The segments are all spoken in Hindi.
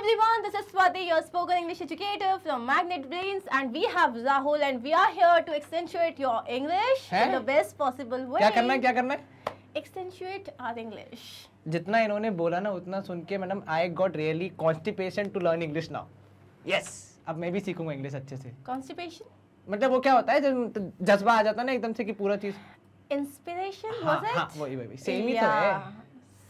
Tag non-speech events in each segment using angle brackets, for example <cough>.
everyone, this is Swati, your spoken English educator from Magnet Brains and we have Rahul and we are here to accentuate your English hey? in the best possible way. kya karna hai kya karna hai Accentuate our English. jitna inhone bola na utna sunke madam I got really constipation to learn English now. Yes, ab main bhi सीखूंगा english acche se Constipation? मतलब वो क्या होता है जब जज्बा आ जाता है ना एकदम से कि पूरा चीज. Inspiration हाँ, was it? हाँ, वही वही सेम ही तो है.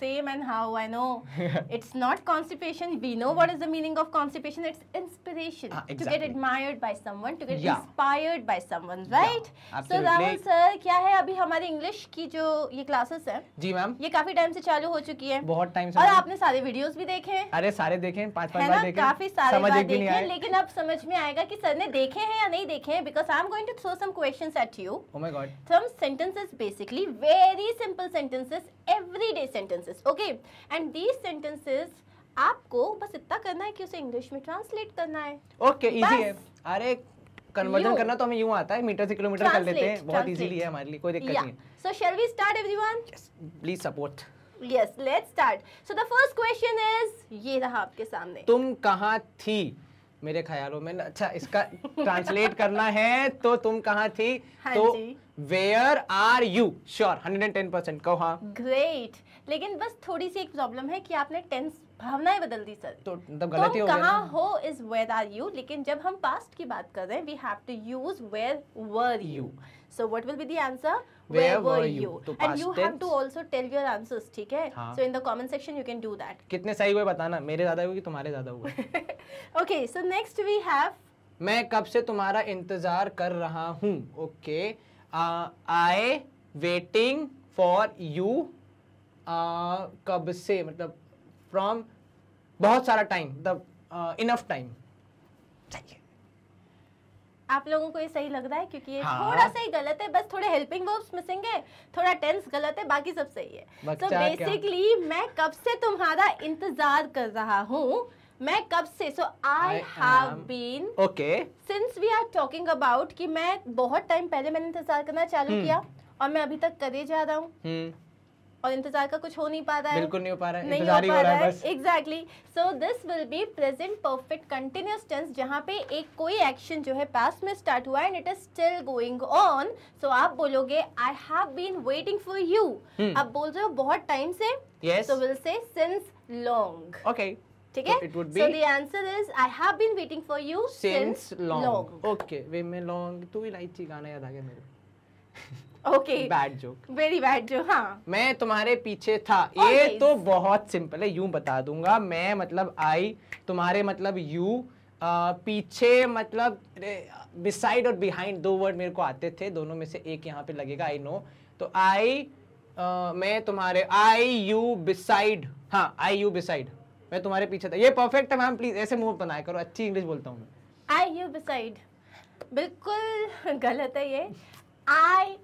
same and how I know. <laughs> it's not constipation. We know what is the meaning of constipation. It's, it's inspiration ah, exactly. to get admired by someone to get yeah. inspired by someone right yeah, so Rahul sir क्या है अभी हमारी इंग्लिश की जो ये क्लासेस हैं जी मैम ये काफी टाइम से चालू हो चुकी है बहुत टाइम से और आपने सारे वीडियोस भी देखे हैं अरे सारे देखे पांच पांच बार देखे काफी सारे बार देखे लेकिन अब समझ में आएगा कि सर ने देखे हैं या नहीं देखे हैं because I am going to throw some questions at you oh my God some sentences basically very simple sentences everyday sentences okay and these sentences आपको बस इतना करना है कि उसे इंग्लिश में ट्रांसलेट करना है ओके okay, इजी है अरे कन्वर्जन करना तो हमें यूं आता है मीटर से किलोमीटर कर लेते हैं बहुत इजीली है हमारे लिए कोई दिक्कत yeah. नहीं so shall we start everyone please support yes let's start so the first question is ये रहा आपके सामने तुम कहां थी मेरे ख्यालों में अच्छा इसका ट्रांसलेट करना है तो तुम कहाँ थी हाँ तो where are you sure 110 percent कहो हाँ ग्रेट लेकिन बस थोड़ी सी एक प्रॉब्लम है कि आपने टेंस भावनाएं बदल दी सर तो मतलब गलती तो हो कहाँ हो इज वेयर आर यू लेकिन जब हम पास्ट की बात कर रहे हैं we have to use where were you so what will be the answer where were you and you have to also tell your answers ठीक है so in the comment section you can do that कितने सही हुए बताना मेरे ज्यादा हुए कि तुम्हारे ज्यादा हुए okay so next we have मैं कब से तुम्हारा इंतजार कर रहा हूं okay I waiting for you कब से मतलब फ्रॉम बहुत सारा टाइम द इनफ टाइम आप लोगों को ये सही लग रहा है क्योंकि ये हाँ। थोड़ा सा ही गलत है बस थोड़े हेल्पिंग वर्ब्स मिसिंग है थोड़ा टेंस गलत है बाकी सब सही है तो बेसिकली so मैं कब से तुम्हारा इंतजार कर रहा हूँ मैं कब से so I have been okay since we are talking about कि मैं बहुत टाइम पहले मैंने इंतजार करना चालू हम्म। किया और मैं अभी तक करे जा रहा हूँ हम्म। और इंतजार का कुछ हो नहीं पा रहा है बिल्कुल नहीं हो पा रहा है नहीं हो पा रहा है exactly so this will be present perfect continuous tense जहाँ पे एक कोई एक्शन जो है पास्ट में स्टार्ट हुआ and it is still going on so आप बोलोगे I have been waiting for you आप बोल रहे हो बहुत टाइम से so will say since long okay ठीक है it would be so the answer is I have been waiting for you since long okay वे मैं लॉन्ग तू इलायची गाना याद आ गया मेरे को okay bad joke very bad joke हाँ मैं तुम्हारे पीछे था ये तो बहुत सिंपल है यूं बता दूंगा मैं मतलब आई तुम्हारे मतलब यू पीछे मतलब बिसाइड और बिहाइंड दो वर्ड मेरे को आते थे दोनों में से एक यहाँ पे लगेगा आई नो तो आई मैं तुम्हारे आई यू बिसाइड हाँ आई यू बिसाइड मैं तुम्हारे पीछे था ये परफेक्ट है मैम प्लीज ऐसे मूव बनाया करो अच्छी इंग्लिश बोलता हूँ मैं आई यू बिसाइड बिल्कुल <laughs> गलत है ये I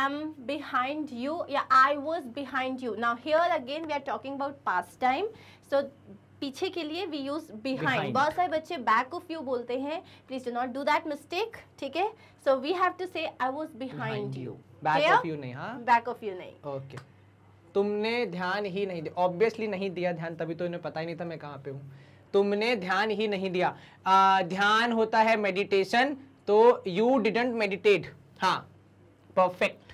am behind you yeah I was behind you now here again we are talking about past time so पीछे के लिए वी यूज बिहाइंड बहुत सारे बच्चे बैक ऑफ यू बोलते हैं please do not do that mistake ठीक है so we have to say I was behind you back of you नहीं हां बैक ऑफ यू नहीं ओके तुमने ध्यान ही नहीं दिया ऑब्वियसली नहीं दिया ध्यान तभी तो इन्हें पता ही नहीं था मैं कहाँ पे हूँ तुमने ध्यान ही नहीं दिया आ, ध्यान होता है मेडिटेशन तो यू डिडेंट मेडिटेट हाँ परफेक्ट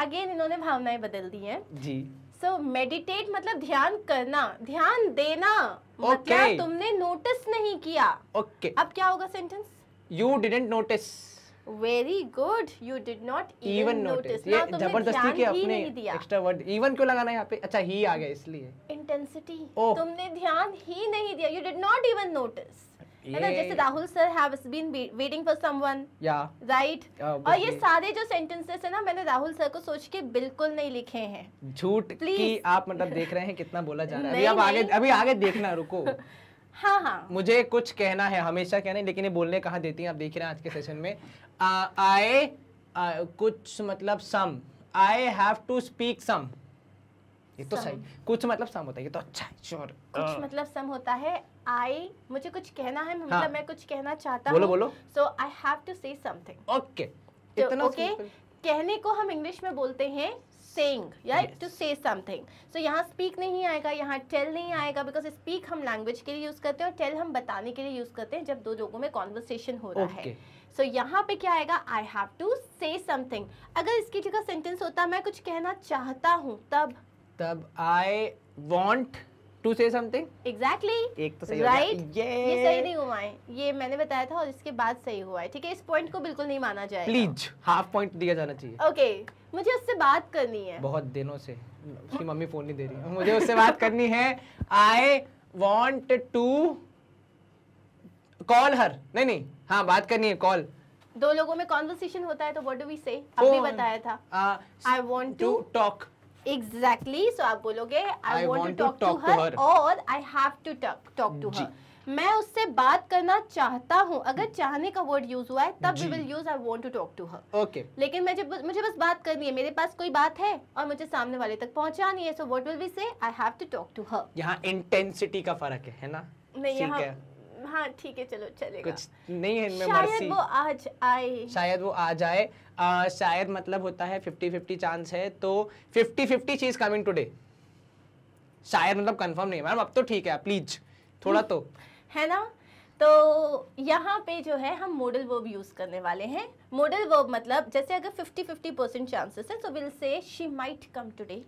अगेन इन्होंने भावनाएं बदल दी हैं जी सो so, मेडिटेट मतलब ध्यान करना ध्यान देना मतलब okay. मतलब तुमने नोटिस नहीं किया ओके okay. अब क्या होगा sentence you didn't notice very good you did not even notice ये जबरदस्ती के अपने एक्स्ट्रा वर्ड इवन क्यों लगाना यहाँ पे अच्छा ही आ गया इसलिए इंटेंसिटी oh. तुमने ध्यान ही नहीं दिया you did not even notice ना जैसे Rahul sir have waiting for someone right और ये सारे जो सेंटेंसेस है ना मैंने राहुल सर को सोच के बिल्कुल नहीं लिखे हैं झूठ की आप मतलब देख रहे हैं कितना बोला जा रहा है अभी आप आगे अभी आगे देखना रुको <laughs> हाँ हाँ मुझे कुछ कहना है हमेशा कहना है लेकिन ये बोलने कहा देती हैं आप देख रहे हैं आज के सेशन में आए कुछ मतलब some I have to speak some ये तो सही कुछ मतलब सम होता है ये तो अच्छा है श्योर कुछ हाँ। मतलब सम होता है आई मुझे कुछ कहना है मतलब हाँ। मैं कुछ कहना चाहता हूँ बोलो so I have to say something okay okay कहने को हम इंग्लिश में बोलते हैं सेइंग या टू से समथिंग सो यहाँ स्पीक नहीं आएगा यहाँ टेल नहीं आएगा बिकॉज स्पीक हम लैंग्वेज के लिए यूज़ करते हैं और टेल हम बताने के लिए यूज़ करते हैं जब दो लोगों में कॉन्वर्सेशन हो रहा okay. है सो so, यहाँ पे क्या आएगा I have to say something अगर इसकी जगह सेंटेंस होता मैं कुछ कहना चाहता हूँ तब तब I want to say something exactly एक तो सही राइट right? ये ये सही नहीं हुआ है ये मैंने बताया था और इसके बाद सही हुआ है ठीक है इस पॉइंट को बिल्कुल नहीं माना जाए प्लीज हाफ पॉइंट दिया जाना चाहिए ओके okay, मुझे उससे बात करनी है बहुत दिनों से उसकी मम्मी फोन नहीं दे रही मुझे उससे बात करनी है I want to call her नहीं नहीं हाँ बात करनी है कॉल दो लोगों में कॉन्वर्सेशन होता है तो व्हाट डू वी से बताया था I want to talk exactly so आप बोलोगे I want to talk to her और I have to talk to her मैं उससे बात करना चाहता हूँ अगर चाहने का वर्ड यूज हुआ है तब we will use I want to talk to her okay लेकिन मुझे मुझे बस बात करनी है मेरे पास कोई बात है और मुझे सामने वाले तक पहुँचानी है सो what will we say I have to talk to her यहाँ इंटेंसिटी का फर्क है, है ना नहीं यहाँ हाँ ठीक है चलो चलेगा कुछ नहीं है इनमें शायद वो आज आए शायद वो आ जाए आ, शायद मतलब होता है फिफ्टी फिफ्टी चांस है तो fifty fifty she's coming today शायद मतलब कंफर्म नहीं मैम अब तो ठीक है प्लीज थोड़ा तो <laughs> है ना तो यहाँ पे जो है हम मॉडल वर्ब यूज़ करने वाले हैं मॉडल वर्ब मतलब जैसे अगर 50-50 परसेंट चांसेस है तो will say she might come today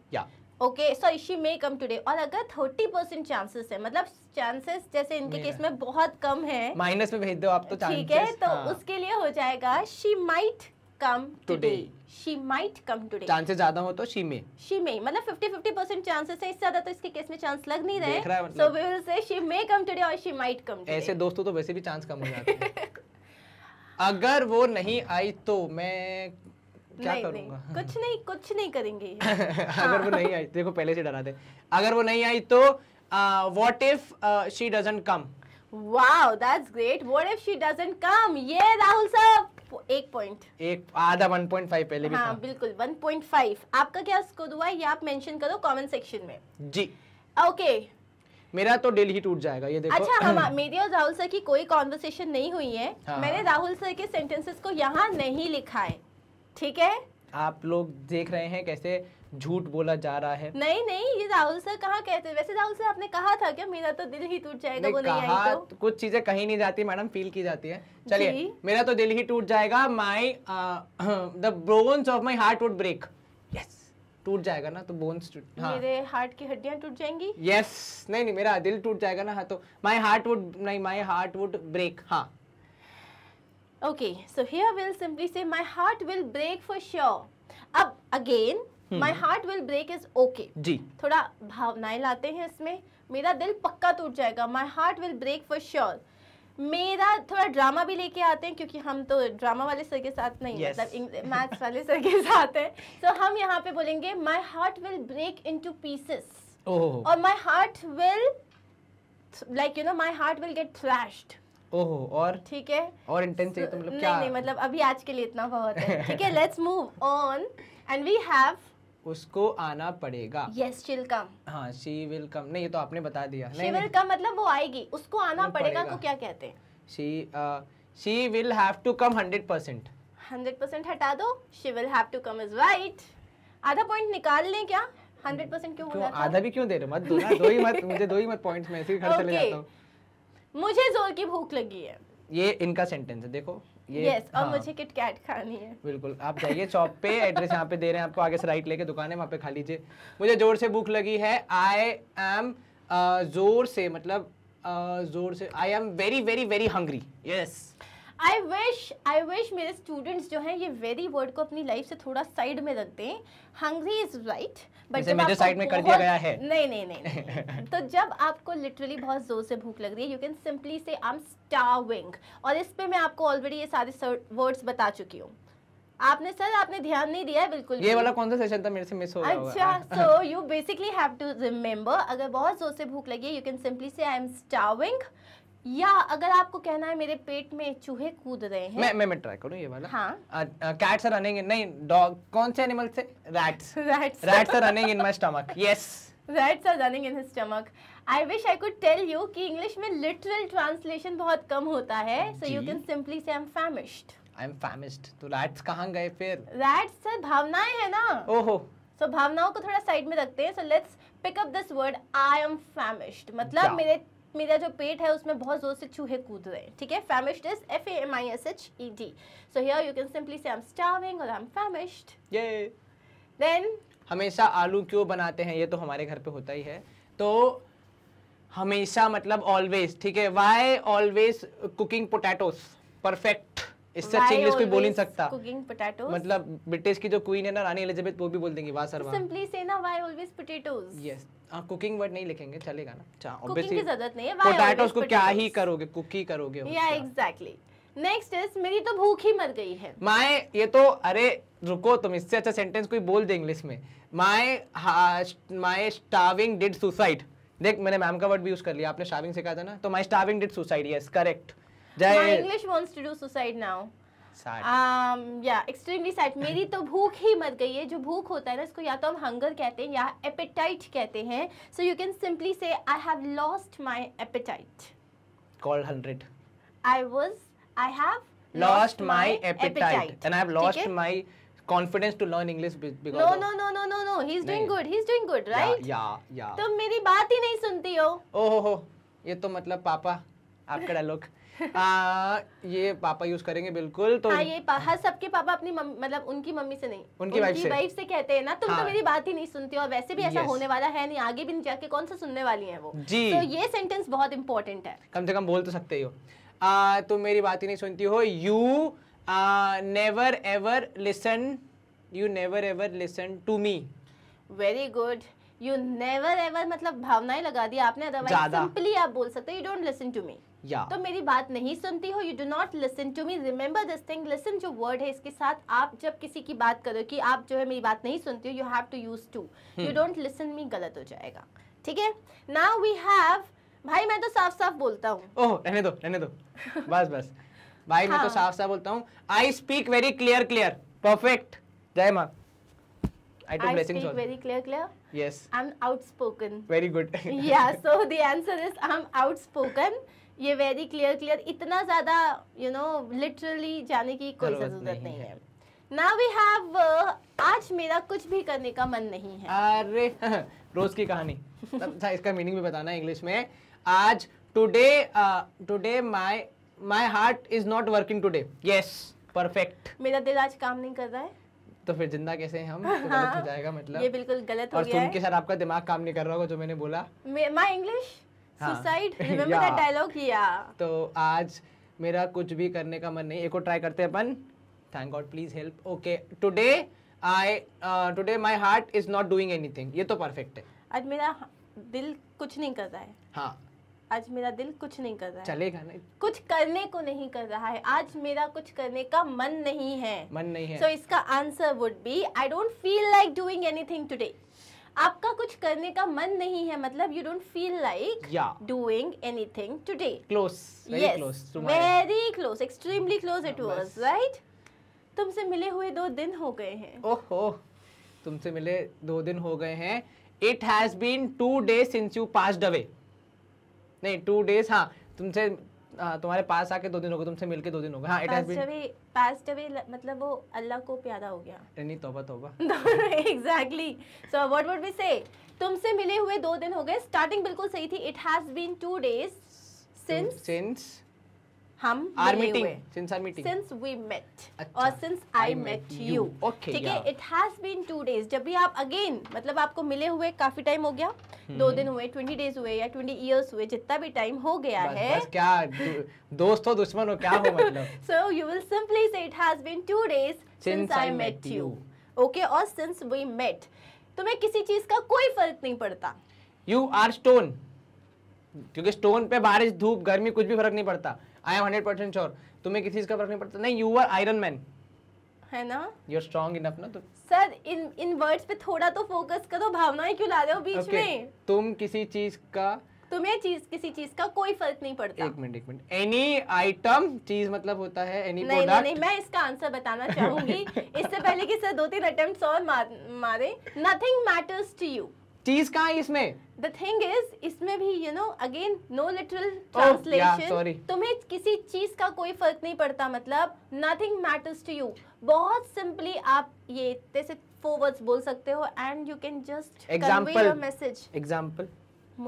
okay sorry she may come today और अगर थर्टी परसेंट चांसेस है मतलब चांसेस जैसे इनके केस में बहुत कम है माइनस में भेज दो आप तो ठीक है तो हाँ. उसके लिए हो जाएगा she might come today she might come today chances ज्यादा हो तो शी मे शी मे मतलब फिफ्टी फिफ्टी परसेंट चांसेस है इससे ज्यादा तो इसके केस में चांस लग नहीं रहे so we will say she may come today और शी माइट कम टुडे ऐसे दोस्तों तो वैसे भी चांस कम हो जाते हैं <laughs> अगर वो नहीं आई तो मैं क्या नहीं, करूंगा कुछ नहीं कुछ नहीं करेंगे <laughs> अगर वो नहीं हाँ। आई देखो पहले से डरा दे अगर वो नहीं आई तो what if she dumb come wow that's great what if she doesn't come ये राहुल साहब एक पॉइंट एक आधा 1.5 पहले भी हाँ था। बिल्कुल 1.5 आपका क्या स्कोर हुआ ये आप मेंशन करो कमेंट सेक्शन में जी ओके okay. मेरा तो दिल ही टूट जाएगा ये देखो अच्छा हम मेरी और राहुल सर की कोई कॉन्वर्सेशन नहीं हुई है हाँ। मैंने राहुल सर के सेंटेंसेस को यहाँ नहीं लिखा है ठीक है आप लोग देख रहे हैं कैसे झूठ बोला जा रहा है नहीं नहीं ये राहुल सर कहाँ कहते वैसे राहुल सर आपने कहा था क्या मेरा तो दिल ही टूट जाएगा वो नहीं आई तो।, तो कुछ चीजें कहीं नहीं जाती मैडम फील की जाती है चलिए मेरा तो दिल ही टूट जाएगा my the bones of my heart would break yes टूट जाएगा ना तो बोन्स हाँ. मेरे हार्ट की हड्डियां टूट जाएंगी यस yes. नहीं नहीं मेरा दिल टूट जाएगा ना हाँ तो माई हार्ट वुड नहीं माई हार्ट वुड ब्रेक हाँ Okay, so here we'll simply say my heart will break for sure. ab again, hmm. my heart will break is okay. जी. थोड़ा भावनाएं laate hain isme mera dil pakka toot jayega my heart will break for sure. मेरा थोड़ा ड्रामा भी लेके आते हैं क्योंकि हम तो ड्रामा वाले सर के साथ नहीं yes. मतलब मैथ्स वाले सर के साथ हैं सो so, हम यहाँ पे बोलेंगे my heart will break into pieces और my heart will like you know my heart will get thrashed ओहो और ठीक है और इंटेंस है तो मतलब क्या नहीं मतलब अभी आज के लिए इतना बहुत है ठीक है let's move on and we have उसको आना पड़ेगा यस शी विल कम हां शी विल कम नहीं ये तो आपने बता दिया शी विल कम मतलब वो आएगी उसको आना पड़ेगा को तो क्या कहते हैं she she will have to come 100% 100% हटा दो she will have to come is right आधा पॉइंट निकाल लें क्या हंड्रेड परसेंट क्यों, क्यों आधा भी क्यों दे रहे मत दो ना दो ही मत मुझे दो ही मत पॉइंट्स में ऐसे ही घर चले जाता हूं मुझे जोर की भूख लगी है ये इनका सेंटेंस है देखो ये yes, हाँ, और मुझे किटकैट खानी है बिल्कुल आप जाइए शॉप पे एड्रेस यहाँ पे दे रहे हैं आपको आगे से राइट लेके दुकान है वहाँ पे खा लीजिए मुझे जोर से भूख लगी है आई एम जोर से मतलब जोर से I am very very very hungry yes I wish I wish मेरे स्टूडेंट्स जो हैं ये वेरी वर्ड को अपनी लाइफ से थोड़ा साइड में रख दें hungry is right but side में कर दिया गया है नहीं नहीं नहीं, नहीं। नहीं. <laughs> तो जब आपको लिटरली बहुत जोर से भूख लग रही है you can simply say I M स्टाविंग और इस पर मैं आपको ऑलरेडी ये सारे वर्ड्स बता चुकी हूँ आपने सर आपने ध्यान नहीं दिया है बिल्कुल ये वाला कौन सा सेशन था मेरे से मिस हो गया अच्छा so you basically have to remember अगर बहुत जोर से भूख लगी है you can simply say I M स्टाविंग या अगर आपको कहना है मेरे पेट में चूहे कूद रहे हैं मैं मैं, मैं ट्राई करूँ ये वाला हाँ कैट्स आर रनिंग इन नहीं डॉग कौन से एनिमल से rats rats rats are running in my stomach yes rats are running in his stomach I wish I could tell you कि इंग्लिश में लिटरल ट्रांसलेशन बहुत कम होता है so you can simply say I am फैमिश्ड I am फैमिश्ड तो रैट्स कहाँ गए फिर रैट्स सर भावनाएं है ना ओहो सो so, भावनाओं को थोड़ा साइड में रखते हैं so let's pick up this word I am famished मतलब मेरे मेरा जो पेट है उसमें बहुत जोर से चूहे कूद रहे हैं ठीक है famished is F M I S H E D so here you can simply say I M starving और आई एम फैमिश्ड ये देन हमेशा आलू क्यों बनाते हैं ये तो हमारे घर पे होता ही है तो हमेशा मतलब ऑलवेज ठीक है why always cooking potatoes perfect इससे अच्छी इंग्लिश कोई बोल नहीं सकता कुकिंग पोटैटो मतलब ब्रिटिश की जो क्वीन है ना रानी एलिजाबेथ वो भी बोल देंगी वाह सर वाह सिंपली से ना व्हाई ऑलवेज पोटैटोस यस हाँ कुकिंग वर्ड नहीं लिखेंगे चलेगा ना अच्छा ऑब्वियसली कुकिंग की जरूरत नहीं है व्हाई पोटैटोस को क्या ही करोगे कुक ही करोगे या एग्जैक्टली नेक्स्ट इज मेरी तो भूख ही मर गई है माय ये तो अरे रुको तुम इससे अच्छा सेंटेंस कोई बोल दे इंग्लिश में my my starving did suicide देख मैंने मैम का वर्ड भी यूज कर लिया आपने स्टाविंग से कहा था ना तो my starving did suicide yes correct जय My English wants to do suicide Um, yeah, extremely sad. मेरी तो भूख ही मर गई है जो भूख होता है ना इसको या तो हम हंगर कहते हैं या एपेटाइट कहते हैं so you can simply say I have lost my appetite call hundred I was I have lost my appetite and I lost my confidence to learn English because no no no no no no he's doing good he's doing good right yeah yeah तुम मेरी बात ही नहीं सुनती हो oh. ये तो मतलब पापा आपका dialogue <laughs> आ, ये पापा यूज करेंगे बिल्कुल तो हाँ ये पा, हर सबके पापा अपनी मम, मतलब उनकी मम्मी से नहीं उनकी, उनकी वाइफ से।, से कहते हैं ना तुम तो हाँ। तो मेरी बात ही नहीं सुनती और वैसे भी ऐसा होने वाला है नहीं आगे भी जाके कौन सा सुनने वाली है वो जी तो ये सेंटेंस बहुत इंपॉर्टेंट है कम से कम बोल तो सकते हो तुम मेरी बात ही नहीं सुनती हो you never ever listen you never ever listen to me very good you never ever मतलब भावनाएं लगा दी आपने अदरवाइज सिंपली आप बोल सकते हो you don't listen to me या yeah. तो मेरी बात नहीं सुनती हो you do not listen to me remember this thing listen जो वर्ड है इसके साथ आप जब किसी की बात करो कि आप जो है मेरी बात नहीं सुनती हो you have to use to you don't listen me गलत हो जाएगा ठीक है नाउ वी हैव भाई मैं तो साफ साफ बोलता हूँ ओह रहने दो रहने दो बस बस भाई हाँ. मैं तो हाँ. साफ साफ बोलता हूँ I speak very clear clear perfect जय माँ I take I blessings speak also. very clear, clear. Yes. I'm outspoken. Very good. yeah. So the answer is I'm outspoken. ये वेरी क्लियर क्लियर इतना ज़्यादा यू नो लिटरली जाने की कोई जरूरत नहीं, नहीं है ना वी हैव आज मेरा कुछ भी करने का मन नहीं है अरे <laughs> रोज की कहानी अच्छा इसका मीनिंग भी बताना इंग्लिश में आज today today my my heart is not working today yes perfect मेरा दिल आज काम नहीं कर रहा है तो फिर जिंदा कैसे हैं हम हाँ। तो गलत हो जाएगा मतलब ये बिल्कुल गलत हो और गया और तुम के साथ आपका दिमाग काम नहीं कर रहा होगा जो मैंने बोला my English suicide remember that dialogue या तो आज मेरा कुछ भी करने का मन नहीं एक और ट्राई करते हैं अपन thank God please help okay today I today my heart is not doing anything ये तो परफेक्ट है आज मेरा दिल कुछ नहीं कर रहा है हाँ आज मेरा दिल कुछ नहीं कर रहा है चलेगा नहीं कुछ करने को नहीं कर रहा है आज मेरा कुछ करने का मन नहीं है मन नहीं है सो so, इसका answer would be I don't feel like doing anything today आपका कुछ करने का मन नहीं है मतलब you don't feel like doing anything today close yes very close extremely close it was right तुमसे मिले हुए दो दिन हो गए हैं ओहो तुमसे मिले दो दिन हो गए हैं it has been two days since you passed away नहीं टू डेज हाँ तुमसे हाँ, तुम्हारे पास आके दो दिन हो गए तुमसे मिलके दो दिन हो गए हां it has been past away मतलब वो अल्लाह को प्यारा हो गया नहीं तौबा तौबा exactly so what would we say तुमसे मिले हुए दो दिन हो गए स्टार्टिंग बिल्कुल सही थी it has been two days since since हम are meeting since are meeting since we met और since I met you okay ठीक है it has been two days जब भी आप अगेन मतलब आपको मिले हुए काफी टाइम हो गया hmm. दो दिन हुए ट्वेंटी डेज हुए या ट्वेंटी इयर्स हुए जितना भी टाइम हो गया बस, है बस क्या दोस्त हो दुश्मन हो क्या हो मतलब so you will simply say it has been two days since I met you okay और सिंस वी मेट तुम्हें किसी चीज का कोई फर्क नहीं पड़ता यू आर स्टोन क्योंकि स्टोन पे बारिश धूप गर्मी कुछ भी फर्क नहीं पड़ता I am hundred percent sure तुम्हें किसी चीज का फर्क नहीं पड़ता नहीं यू आर आयरन मैन है ना यू आर स्ट्रॉन्ग इनफ ना तो सर इन इन वर्ड्स पे थोड़ा तो फोकस करो भावनाएं क्यों ला रहे हो बीच okay. में तुम किसी चीज का तुम्हें चीज किसी चीज का कोई फर्क नहीं पड़ता एक मिनट एक मिनट एनी आइटम चीज मतलब होता है एनी प्रोडक्ट नहीं नहीं मैं इसका आंसर बताना चाहूंगी <laughs> इससे पहले कि सर दो तीन अटेम्प्ट्स और मार, मारे नथिंग मैटर्स टू यू चीज कहां है इसमें द थिंग इज इसमें भी you know again no literal translation तुम्हें किसी चीज का कोई फर्क नहीं पड़ता मतलब नथिंग मैटर्स टू यू बहुत सिंपली आप ये इतने से फोर वर्ड्स बोल सकते हो and you can just convey your message example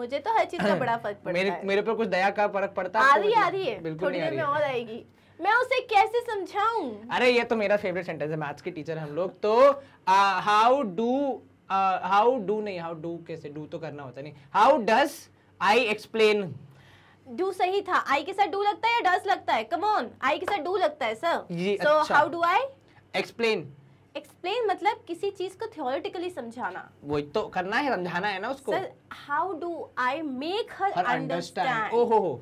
मुझे तो हर चीज का बड़ा फर्क <clears throat> पड़ता मेरे, है मेरे पर कुछ दया का फर्क पड़ता आ रही तो आ रही है थोड़ी देर में और आएगी मैं उसे कैसे समझाऊं अरे ये तो मेरा फेवरेट सेंटेंस है मैथ्स के टीचर हम लोग तो how do how uh, do नहीं हाउ डू कैसे डू तो करना होता नहीं how does I explain do सही था आई के साथ डू लगता है या डस लगता है कम ऑन आई के साथ डू लगता है sir so how do I explain explain मतलब किसी चीज को थ्योरेटिकली समझाना वही तो करना है समझाना है ना उसको sir how do I make her understand ओहो हो,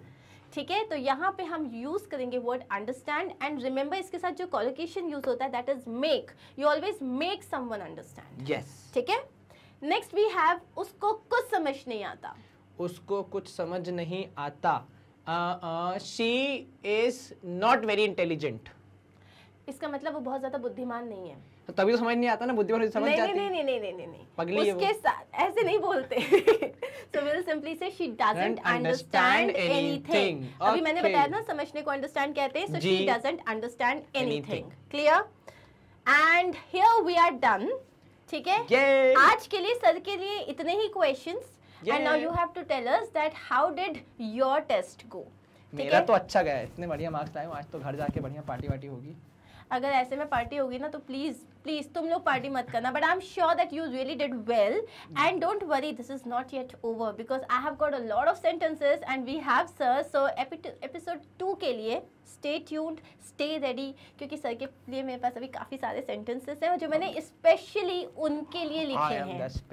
ठीक है तो यहाँ पे हम यूज करेंगे वर्ड अंडरस्टैंड एंड रिमेंबर इसके साथ जो कॉलोकेशन यूज होता है that is make you always make someone understand ठीक है नेक्स्ट वी हैव उसको कुछ समझ नहीं आता उसको कुछ समझ नहीं आता she is not very intelligent इसका मतलब वो बहुत ज्यादा बुद्धिमान नहीं है तो तभी तो समझ नहीं आता ना बुद्धिमान समझ नहीं, जाती नहीं नहीं नहीं नहीं नहीं पगली उसके साथ ऐसे नहीं बोलते so will simply say she doesn't understand anything अभी मैंने बताया ना समझने को अंडरस्टैंड कहते हैं so she doesn't understand anything clear and here we are done ठीक है आज के लिए सर के लिए इतने ही questions and now you have to tell us that how did your test go मेरा तो अच्छा गया इतने बढ़िया मार्क्स आए आज तो घर जाके बढ़िया पार्टी वार्टी होगी अगर ऐसे में पार्टी होगी ना तो प्लीज़ प्लीज तुम लोग पार्टी मत करना but I am sure that you really did well and don't worry this is not yet over because I have got a lot of sentences and we have sir so episode two के लिए स्टे ट्यून्ड स्टे रेडी क्योंकि सर के लिए मेरे पास अभी काफ़ी सारे सेंटेंसेस हैं जो मैंने स्पेशली उनके लिए लिखे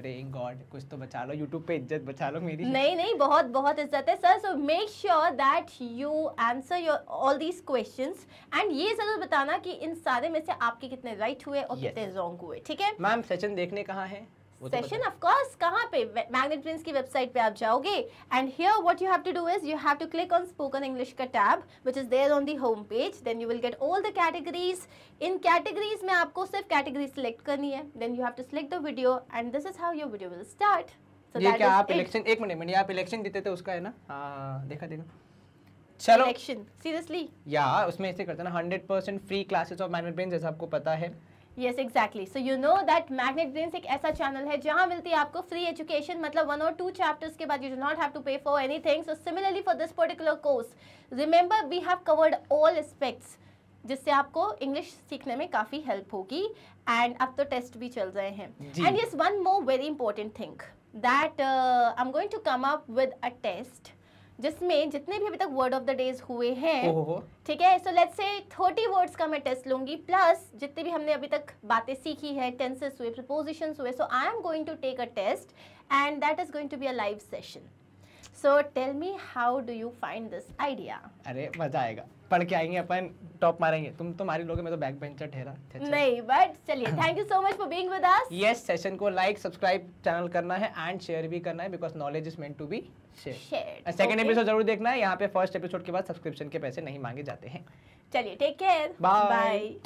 हैं गॉड कुछ तो बचा लो YouTube पे इज्जत बचा लो मेरी नहीं नहीं बहुत बहुत इज्जत है sir so make sure that you answer your all these question and ये जरूर बताना कि इन सारे में से आपके कितने राइट हुए और मैम सेशन देखने कहाँ है सेशन ऑफ कोर्स कहाँ पे मैग्नेट प्रिंस की वेबसाइट पे आप जाओगे and here what you have to do is you have to click on spoken English का tab which is there on home page then you will get all the categories in categories में आपको सिर्फ कैटेगरी सिलेक्ट करनी है then you have to select the video and this is how your video will start ये क्या आप इलेक्शन एक मिनट मिनट आप इलेक्शन देते थे उसका है ना हाँ, देखा देखा चलो इलेक्शन सीरियसली या उसमें ऐसे करते ना 100% फ्री क्लासेस ऑफ मैनेजमेंट जैसा आपको पता है yes exactly so you know that magnet brains एक ऐसा चैनल है जहां मिलती है आपको फ्री एजुकेशन मतलब वन और टू चैप्टर्स के बाद you do not have to pay for anything so similarly for this particular course remember we have covered all aspects जिससे आपको इंग्लिश सीखने में काफ़ी हेल्प होगी एंड अब तो टेस्ट भी चल रहे हैं and yes one more very important thing that I am going to come up with a test जिसमें जितने भी अभी तक वर्ड ऑफ द डेज हुए हैं ठीक है so let's say thirty words का मैं टेस्ट लूंगी प्लस जितने भी हमने अभी तक बातें सीखी है टेंसेस हुए प्रपोजिशन हुए so I am going to take a test and that is going to be a live session so tell me how do you find this idea अरे मजा आएगा पढ़ के आएंगे अपन टॉप मारेंगे तुम तो तुम्हारी लोगे मैं तो बैक बेंचर ठहरा नहीं बट चलिए thank you so much for being with us yes session को लाइक सब्सक्राइब चैनल करना है एंड शेयर भी करना है because knowledge is meant to be second episode जरूर देखना है यहाँ पे फर्स्ट एपिसोड के बाद सब्सक्रिप्शन के पैसे नहीं मांगे जाते हैं चलिए टेक केयर बाय